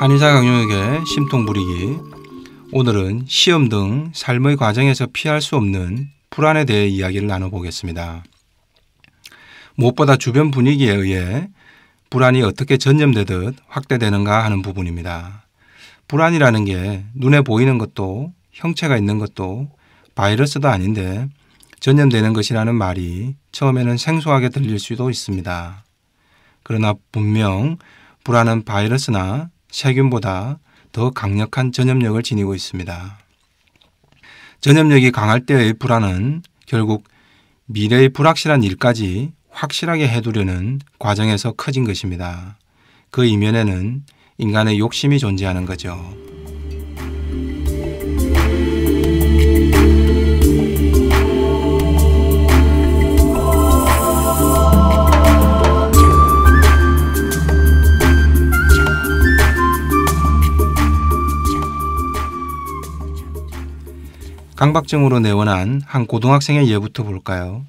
한의사 강용에게 심통 부리기 오늘은 시험 등 삶의 과정에서 피할 수 없는 불안에 대해 이야기를 나눠보겠습니다. 무엇보다 주변 분위기에 의해 불안이 어떻게 전염되듯 확대되는가 하는 부분입니다. 불안이라는 게 눈에 보이는 것도 형체가 있는 것도 바이러스도 아닌데 전염되는 것이라는 말이 처음에는 생소하게 들릴 수도 있습니다. 그러나 분명 불안은 바이러스나 세균보다 더 강력한 전염력을 지니고 있습니다. 전염력이 강할 때의 불안은 결국 미래의 불확실한 일까지 확실하게 해두려는 과정에서 커진 것입니다. 그 이면에는 인간의 욕심이 존재하는 거죠. 강박증으로 내원한 한 고등학생의 예부터 볼까요?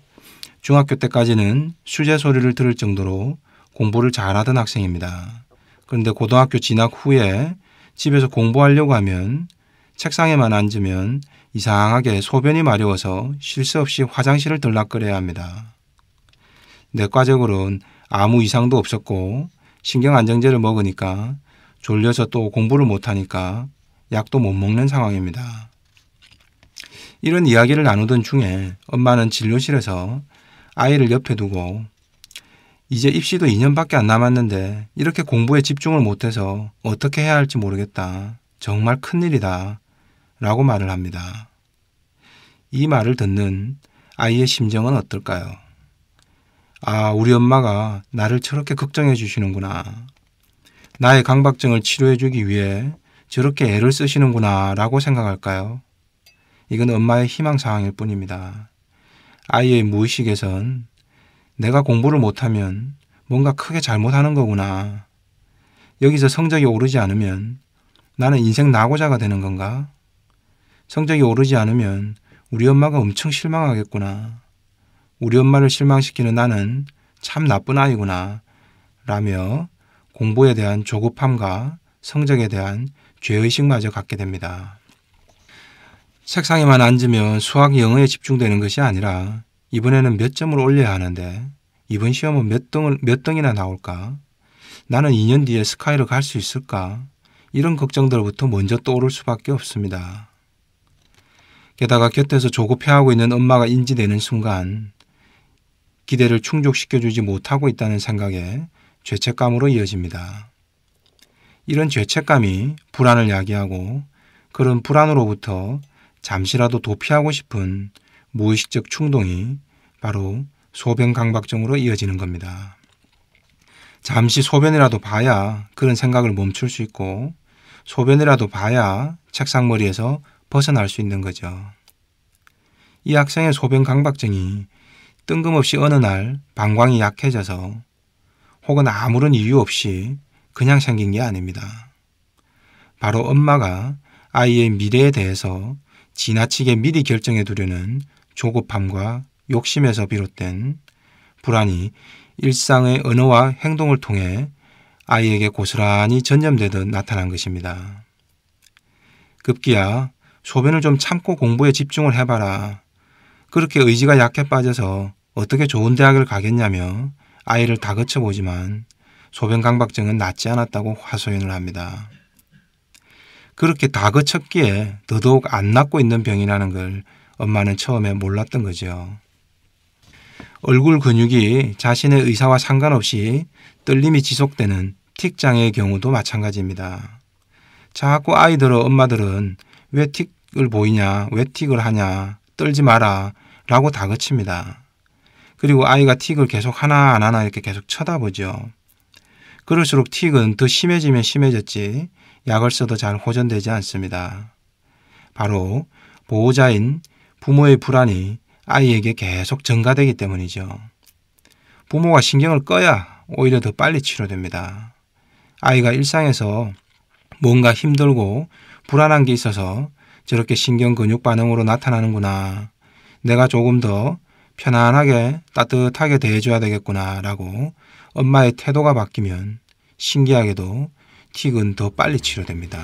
중학교 때까지는 수제 소리를 들을 정도로 공부를 잘하던 학생입니다. 그런데 고등학교 진학 후에 집에서 공부하려고 하면 책상에만 앉으면 이상하게 소변이 마려워서 쉴새 없이 화장실을 들락거려야 합니다. 내과적으로는 아무 이상도 없었고 신경안정제를 먹으니까 졸려서 또 공부를 못하니까 약도 못 먹는 상황입니다. 이런 이야기를 나누던 중에 엄마는 진료실에서 아이를 옆에 두고 이제 입시도 2년밖에 안 남았는데 이렇게 공부에 집중을 못해서 어떻게 해야 할지 모르겠다. 정말 큰일이다. 라고 말을 합니다. 이 말을 듣는 아이의 심정은 어떨까요? 아, 우리 엄마가 나를 저렇게 걱정해 주시는구나. 나의 강박증을 치료해 주기 위해 저렇게 애를 쓰시는구나 라고 생각할까요? 이건 엄마의 희망사항일 뿐입니다. 아이의 무의식에선 내가 공부를 못하면 뭔가 크게 잘못하는 거구나. 여기서 성적이 오르지 않으면 나는 인생 낙오자가 되는 건가? 성적이 오르지 않으면 우리 엄마가 엄청 실망하겠구나. 우리 엄마를 실망시키는 나는 참 나쁜 아이구나. 라며 공부에 대한 조급함과 성적에 대한 죄의식마저 갖게 됩니다. 책상에만 앉으면 수학 영어에 집중되는 것이 아니라 이번에는 몇 점을 올려야 하는데 이번 시험은 몇, 등을, 몇 등이나 나올까? 나는 2년 뒤에 스카이로 갈 수 있을까? 이런 걱정들부터 먼저 떠오를 수밖에 없습니다. 게다가 곁에서 조급해하고 있는 엄마가 인지되는 순간 기대를 충족시켜주지 못하고 있다는 생각에 죄책감으로 이어집니다. 이런 죄책감이 불안을 야기하고 그런 불안으로부터 잠시라도 도피하고 싶은 무의식적 충동이 바로 소변 강박증으로 이어지는 겁니다. 잠시 소변이라도 봐야 그런 생각을 멈출 수 있고 소변이라도 봐야 책상머리에서 벗어날 수 있는 거죠. 이 학생의 소변 강박증이 뜬금없이 어느 날 방광이 약해져서 혹은 아무런 이유 없이 그냥 생긴 게 아닙니다. 바로 엄마가 아이의 미래에 대해서 지나치게 미리 결정해 두려는 조급함과 욕심에서 비롯된 불안이 일상의 언어와 행동을 통해 아이에게 고스란히 전염되듯 나타난 것입니다. 급기야 소변을 좀 참고 공부에 집중을 해봐라. 그렇게 의지가 약해 빠져서 어떻게 좋은 대학을 가겠냐며 아이를 다그쳐 보지만 소변 강박증은 낫지 않았다고 화소연을 합니다. 그렇게 다그쳤기에 더더욱 안 낫고 있는 병이라는 걸 엄마는 처음에 몰랐던 거죠. 얼굴 근육이 자신의 의사와 상관없이 떨림이 지속되는 틱장애의 경우도 마찬가지입니다. 자꾸 아이들은 엄마들은 왜 틱을 보이냐, 왜 틱을 하냐, 떨지 마라 라고 다그칩니다. 그리고 아이가 틱을 계속 하나 안 하나 이렇게 계속 쳐다보죠. 그럴수록 틱은 더 심해지면 심해졌지 약을 써도 잘 호전되지 않습니다. 바로 보호자인 부모의 불안이 아이에게 계속 증가되기 때문이죠. 부모가 신경을 꺼야 오히려 더 빨리 치료됩니다. 아이가 일상에서 뭔가 힘들고 불안한 게 있어서 저렇게 신경 근육 반응으로 나타나는구나. 내가 조금 더 편안하게 따뜻하게 대해줘야 되겠구나 라고 엄마의 태도가 바뀌면 신기하게도 틱은 더 빨리 치료됩니다.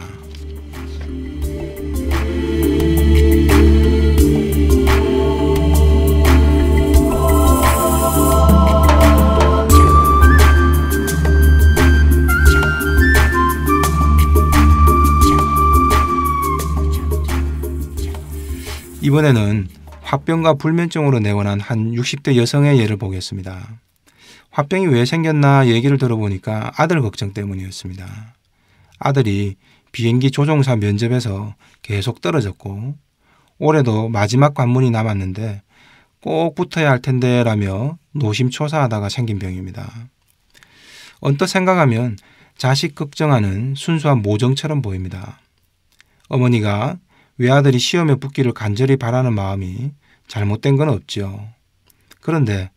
이번에는 화병과 불면증으로 내원한 한 60대 여성의 예를 보겠습니다. 화병이 왜 생겼나 얘기를 들어보니까 아들 걱정 때문이었습니다. 아들이 비행기 조종사 면접에서 계속 떨어졌고 올해도 마지막 관문이 남았는데 꼭 붙어야 할 텐데 라며 노심초사하다가 생긴 병입니다. 언뜻 생각하면 자식 걱정하는 순수한 모정처럼 보입니다. 어머니가 외아들이 시험에 붙기를 간절히 바라는 마음이 잘못된 건 없지요. 그런데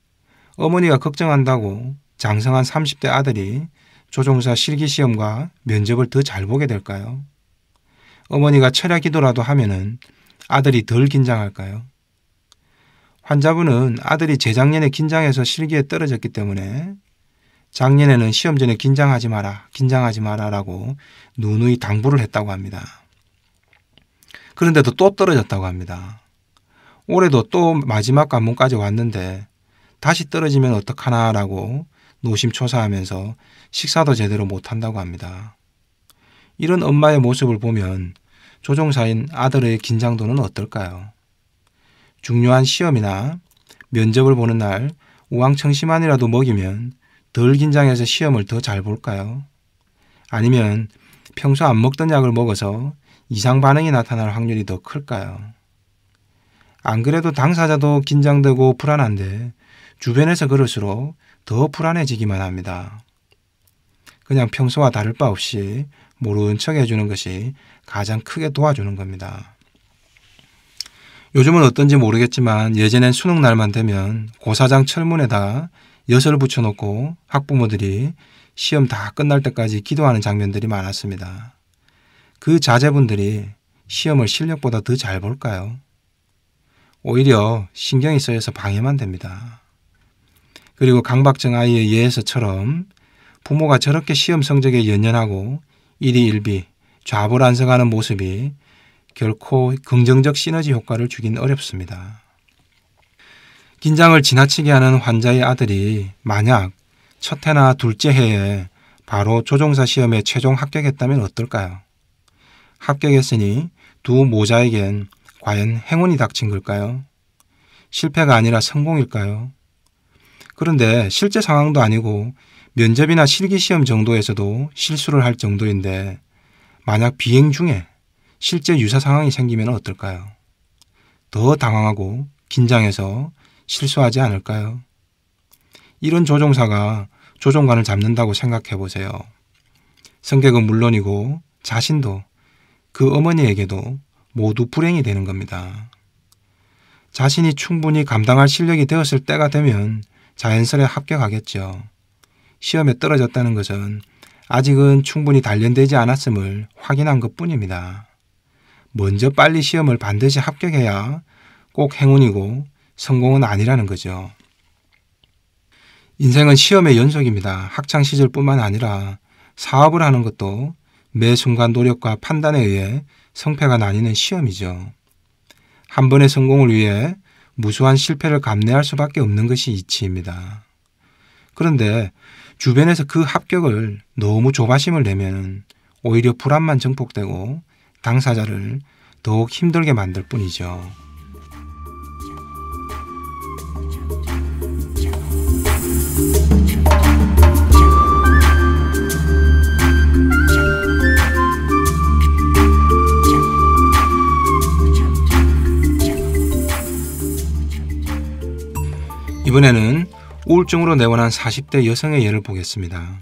어머니가 걱정한다고 장성한 30대 아들이 조종사 실기시험과 면접을 더 잘 보게 될까요? 어머니가 철야 기도라도 하면은 아들이 덜 긴장할까요? 환자분은 아들이 재작년에 긴장해서 실기에 떨어졌기 때문에 작년에는 시험 전에 긴장하지 마라, 긴장하지 마라라고 누누이 당부를 했다고 합니다. 그런데도 또 떨어졌다고 합니다. 올해도 또 마지막 관문까지 왔는데 다시 떨어지면 어떡하나라고 노심초사하면서 식사도 제대로 못한다고 합니다. 이런 엄마의 모습을 보면 조종사인 아들의 긴장도는 어떨까요? 중요한 시험이나 면접을 보는 날 우왕청심환이라도 먹이면 덜 긴장해서 시험을 더 잘 볼까요? 아니면 평소 안 먹던 약을 먹어서 이상 반응이 나타날 확률이 더 클까요? 안 그래도 당사자도 긴장되고 불안한데 주변에서 그럴수록 더 불안해지기만 합니다. 그냥 평소와 다를 바 없이 모르는 척 해주는 것이 가장 크게 도와주는 겁니다. 요즘은 어떤지 모르겠지만 예전엔 수능 날만 되면 고사장 철문에다 여설을 붙여놓고 학부모들이 시험 다 끝날 때까지 기도하는 장면들이 많았습니다. 그 자제분들이 시험을 실력보다 더 잘 볼까요? 오히려 신경이 쓰여서 방해만 됩니다. 그리고 강박증 아이의 예서처럼 부모가 저렇게 시험 성적에 연연하고 일희일비 좌불안성하는 모습이 결코 긍정적 시너지 효과를 주긴 어렵습니다. 긴장을 지나치게 하는 환자의 아들이 만약 첫 해나 둘째 해에 바로 조종사 시험에 최종 합격했다면 어떨까요? 합격했으니 두 모자에겐 과연 행운이 닥친 걸까요? 실패가 아니라 성공일까요? 그런데 실제 상황도 아니고 면접이나 실기시험 정도에서도 실수를 할 정도인데 만약 비행 중에 실제 유사 상황이 생기면 어떨까요? 더 당황하고 긴장해서 실수하지 않을까요? 이런 조종사가 조종관을 잡는다고 생각해 보세요. 성격은 물론이고 자신도 그 어머니에게도 모두 불행이 되는 겁니다. 자신이 충분히 감당할 실력이 되었을 때가 되면 자연스레 합격하겠죠. 시험에 떨어졌다는 것은 아직은 충분히 단련되지 않았음을 확인한 것 뿐입니다. 먼저 빨리 시험을 반드시 합격해야 꼭 행운이고 성공은 아니라는 거죠. 인생은 시험의 연속입니다. 학창 시절뿐만 아니라 사업을 하는 것도 매 순간 노력과 판단에 의해 성패가 나뉘는 시험이죠. 한 번의 성공을 위해 무수한 실패를 감내할 수밖에 없는 것이 이치입니다. 그런데 주변에서 그 합격을 너무 조바심을 내면 오히려 불안만 증폭되고 당사자를 더욱 힘들게 만들 뿐이죠. 이번에는 우울증으로 내원한 40대 여성의 예를 보겠습니다.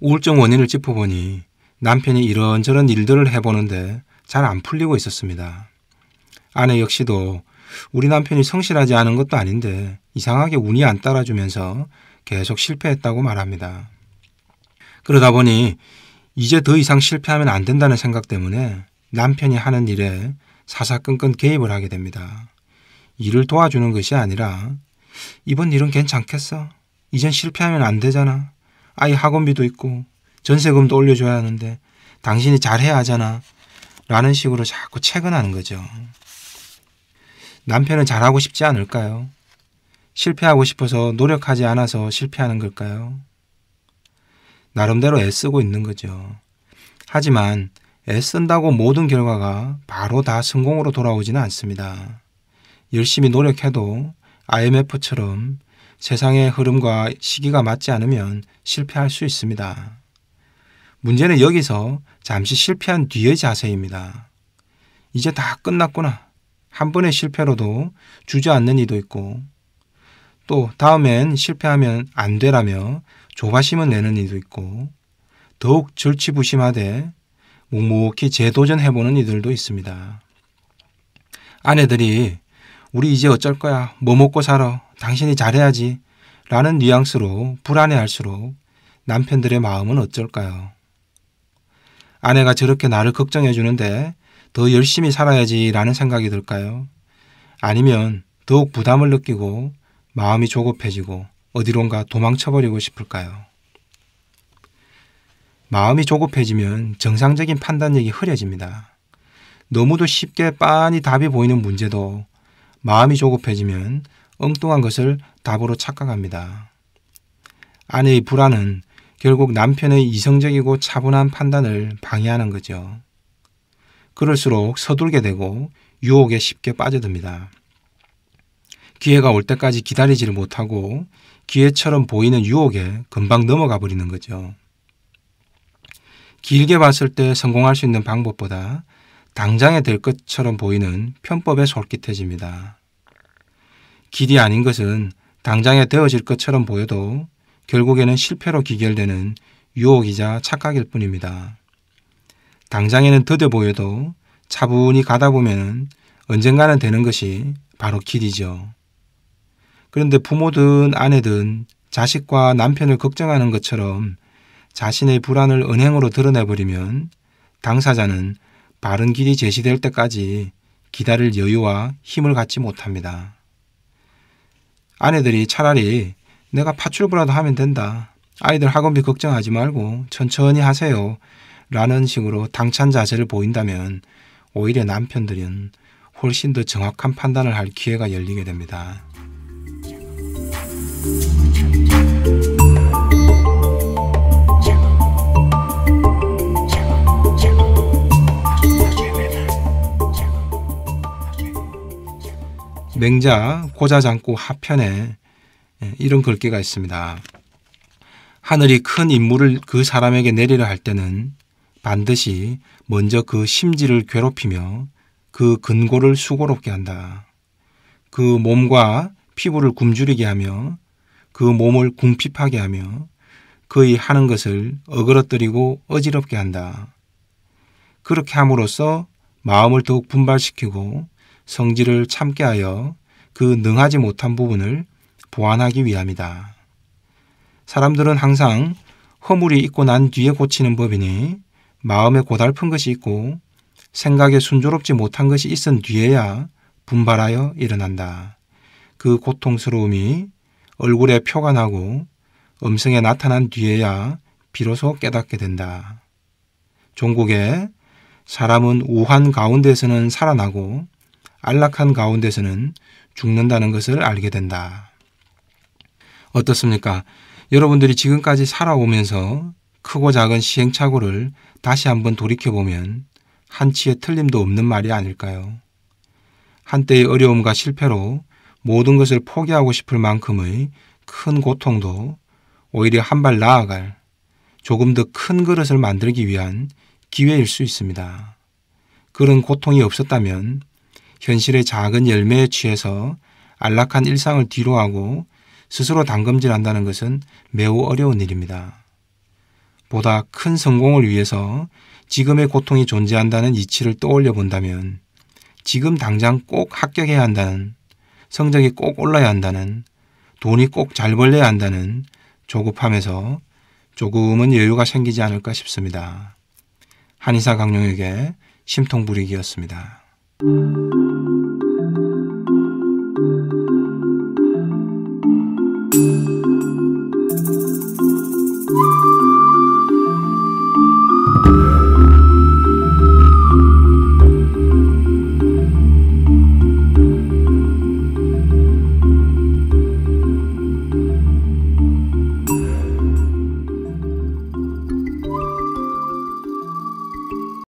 우울증 원인을 짚어보니 남편이 이런저런 일들을 해보는데 잘 안 풀리고 있었습니다. 아내 역시도 우리 남편이 성실하지 않은 것도 아닌데 이상하게 운이 안 따라주면서 계속 실패했다고 말합니다. 그러다 보니 이제 더 이상 실패하면 안 된다는 생각 때문에 남편이 하는 일에 사사건건 개입을 하게 됩니다. 일을 도와주는 것이 아니라 이번 일은 괜찮겠어. 이젠 실패하면 안 되잖아. 아이 학원비도 있고 전세금도 올려줘야 하는데 당신이 잘해야 하잖아. 라는 식으로 자꾸 채근하는 거죠. 남편은 잘하고 싶지 않을까요? 실패하고 싶어서 노력하지 않아서 실패하는 걸까요? 나름대로 애쓰고 있는 거죠. 하지만 애쓴다고 모든 결과가 바로 다 성공으로 돌아오지는 않습니다. 열심히 노력해도 IMF처럼 세상의 흐름과 시기가 맞지 않으면 실패할 수 있습니다. 문제는 여기서 잠시 실패한 뒤의 자세입니다. 이제 다 끝났구나. 한 번의 실패로도 주저앉는 이도 있고 또 다음엔 실패하면 안 되라며 조바심은 내는 이도 있고 더욱 절치부심하되 묵묵히 재도전해보는 이들도 있습니다. 아내들이 우리 이제 어쩔 거야. 뭐 먹고 살아. 당신이 잘해야지. 라는 뉘앙스로 불안해할수록 남편들의 마음은 어쩔까요? 아내가 저렇게 나를 걱정해 주는데 더 열심히 살아야지 라는 생각이 들까요? 아니면 더욱 부담을 느끼고 마음이 조급해지고 어디론가 도망쳐버리고 싶을까요? 마음이 조급해지면 정상적인 판단력이 흐려집니다. 너무도 쉽게 빤히 답이 보이는 문제도 마음이 조급해지면 엉뚱한 것을 답으로 착각합니다. 아내의 불안은 결국 남편의 이성적이고 차분한 판단을 방해하는 거죠. 그럴수록 서둘게 되고 유혹에 쉽게 빠져듭니다. 기회가 올 때까지 기다리지를 못하고 기회처럼 보이는 유혹에 금방 넘어가 버리는 거죠. 길게 봤을 때 성공할 수 있는 방법보다 당장에 될 것처럼 보이는 편법에 솔깃해집니다. 길이 아닌 것은 당장에 되어질 것처럼 보여도 결국에는 실패로 기결되는 유혹이자 착각일 뿐입니다. 당장에는 더뎌 보여도 차분히 가다 보면 언젠가는 되는 것이 바로 길이죠. 그런데 부모든 아내든 자식과 남편을 걱정하는 것처럼 자신의 불안을 은행으로 드러내버리면 당사자는 바른 길이 제시될 때까지 기다릴 여유와 힘을 갖지 못합니다. 아내들이 차라리 내가 파출부라도 하면 된다. 아이들 학원비 걱정하지 말고 천천히 하세요. 라는 식으로 당찬 자세를 보인다면 오히려 남편들은 훨씬 더 정확한 판단을 할 기회가 열리게 됩니다. 맹자 고자장구 하편에 예, 이런 글귀가 있습니다. 하늘이 큰 임무를 그 사람에게 내리려 할 때는 반드시 먼저 그 심지를 괴롭히며 그근골을 수고롭게 한다. 그 몸과 피부를 굶주리게 하며 그 몸을 궁핍하게 하며 그의 하는 것을 어그러뜨리고 어지럽게 한다. 그렇게 함으로써 마음을 더욱 분발시키고 성질을 참게 하여 그 능하지 못한 부분을 보완하기 위함이다. 사람들은 항상 허물이 있고 난 뒤에 고치는 법이니 마음에 고달픈 것이 있고 생각에 순조롭지 못한 것이 있은 뒤에야 분발하여 일어난다. 그 고통스러움이 얼굴에 표가 나고 음성에 나타난 뒤에야 비로소 깨닫게 된다. 종국에 사람은 우한 가운데서는 살아나고 안락한 가운데서는 죽는다는 것을 알게 된다. 어떻습니까? 여러분들이 지금까지 살아오면서 크고 작은 시행착오를 다시 한번 돌이켜보면 한치의 틀림도 없는 말이 아닐까요? 한때의 어려움과 실패로 모든 것을 포기하고 싶을 만큼의 큰 고통도 오히려 한 발 나아갈 조금 더 큰 그릇을 만들기 위한 기회일 수 있습니다. 그런 고통이 없었다면 현실의 작은 열매에 취해서 안락한 일상을 뒤로하고 스스로 당금질한다는 것은 매우 어려운 일입니다. 보다 큰 성공을 위해서 지금의 고통이 존재한다는 이치를 떠올려 본다면 지금 당장 꼭 합격해야 한다는 성적이 꼭 올라야 한다는 돈이 꼭 잘 벌려야 한다는 조급함에서 조금은 여유가 생기지 않을까 싶습니다. 한의사 강룡에게 심통불이기였습니다.